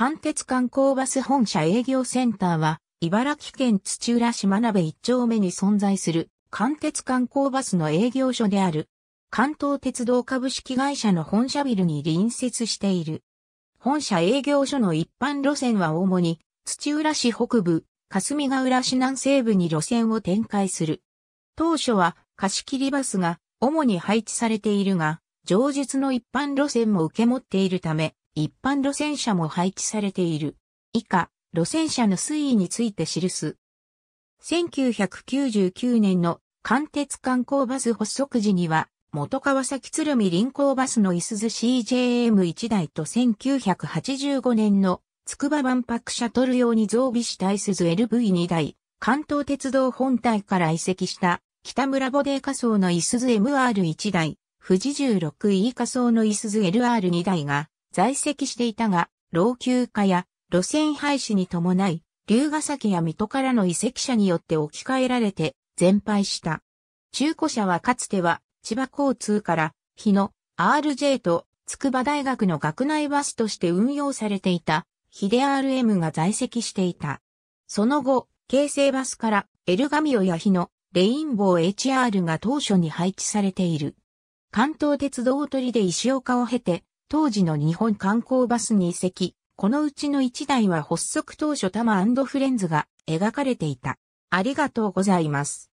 関鉄観光バス本社営業センターは、茨城県土浦市真鍋一丁目に存在する関鉄観光バスの営業所である関東鉄道株式会社の本社ビルに隣接している。本社営業所の一般路線は主に土浦市北部、霞ヶ浦市南西部に路線を展開する。当初は貸切バスが主に配置されているが、上述の一般路線も受け持っているため、一般路線車も配置されている。以下、路線車の推移について記す。1999年の関鉄観光バス発足時には、元川崎鶴見臨港バスのいすず CJM1 台と1985年の筑波万博シャトル用に増備したいすず LV2 台、関東鉄道本体から移籍した北村ボデー仮想のいすず MR1 台、富士16 E 仮想のいすず LR2 台が在籍していたが、老朽化や路線廃止に伴い、龍ヶ崎や水戸からの移籍者によって置き換えられて全廃した。中古車はかつては千葉交通から日野 RJ と筑波大学の学内バスとして運用されていたヒデ RM が在籍していた。その後、京成バスからエルガミオや日野レインボー HR が当初に配置されている。関東鉄道取りで石岡を経て当時の日本観光バスに移籍、このうちの一台は発足当初タマフレンズが描かれていた。ありがとうございます。